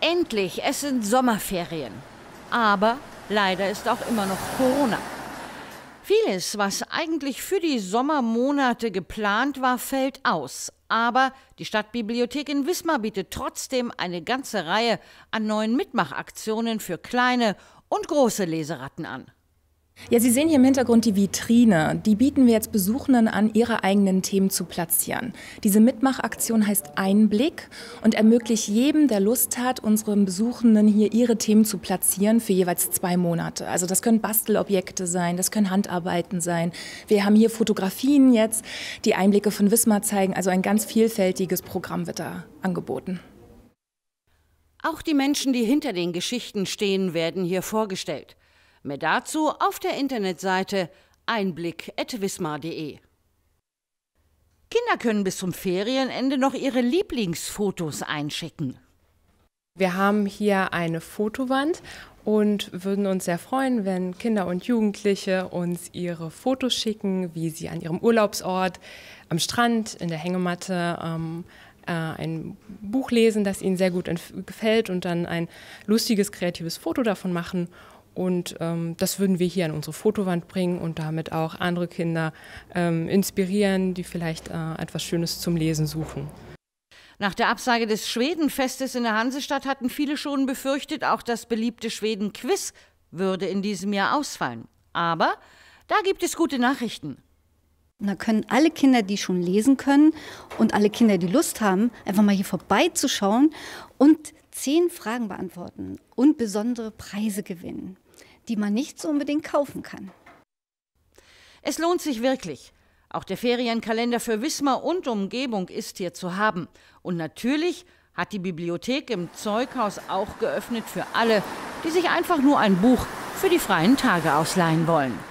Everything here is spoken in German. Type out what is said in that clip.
Endlich, es sind Sommerferien. Aber leider ist auch immer noch Corona. Vieles, was eigentlich für die Sommermonate geplant war, fällt aus. Aber die Stadtbibliothek in Wismar bietet trotzdem eine ganze Reihe an neuen Mitmachaktionen für kleine und große Leseratten an. Ja, Sie sehen hier im Hintergrund die Vitrine. Die bieten wir jetzt Besuchenden an, ihre eigenen Themen zu platzieren. Diese Mitmachaktion heißt Einblick und ermöglicht jedem, der Lust hat, unseren Besuchenden hier ihre Themen zu platzieren für jeweils zwei Monate. Also das können Bastelobjekte sein, das können Handarbeiten sein. Wir haben hier Fotografien jetzt, die Einblicke von Wismar zeigen. Also ein ganz vielfältiges Programm wird da angeboten. Auch die Menschen, die hinter den Geschichten stehen, werden hier vorgestellt. Mehr dazu auf der Internetseite einblick.wismar.de. Kinder können bis zum Ferienende noch ihre Lieblingsfotos einschicken. Wir haben hier eine Fotowand und würden uns sehr freuen, wenn Kinder und Jugendliche uns ihre Fotos schicken, wie sie an ihrem Urlaubsort, am Strand, in der Hängematte ähm, äh, ein Buch lesen, das ihnen sehr gut gefällt und dann ein lustiges, kreatives Foto davon machen und ähm, das würden wir hier an unsere Fotowand bringen und damit auch andere Kinder ähm, inspirieren, die vielleicht äh, etwas Schönes zum Lesen suchen. Nach der Absage des Schwedenfestes in der Hansestadt hatten viele schon befürchtet, auch das beliebte Schweden-Quiz würde in diesem Jahr ausfallen. Aber da gibt es gute Nachrichten. Da können alle Kinder, die schon lesen können und alle Kinder, die Lust haben, einfach mal hier vorbeizuschauen und zehn Fragen beantworten und besondere Preise gewinnen, die man nicht so unbedingt kaufen kann. Es lohnt sich wirklich. Auch der Ferienkalender für Wismar und Umgebung ist hier zu haben. Und natürlich hat die Bibliothek im Zeughaus auch geöffnet für alle, die sich einfach nur ein Buch für die freien Tage ausleihen wollen.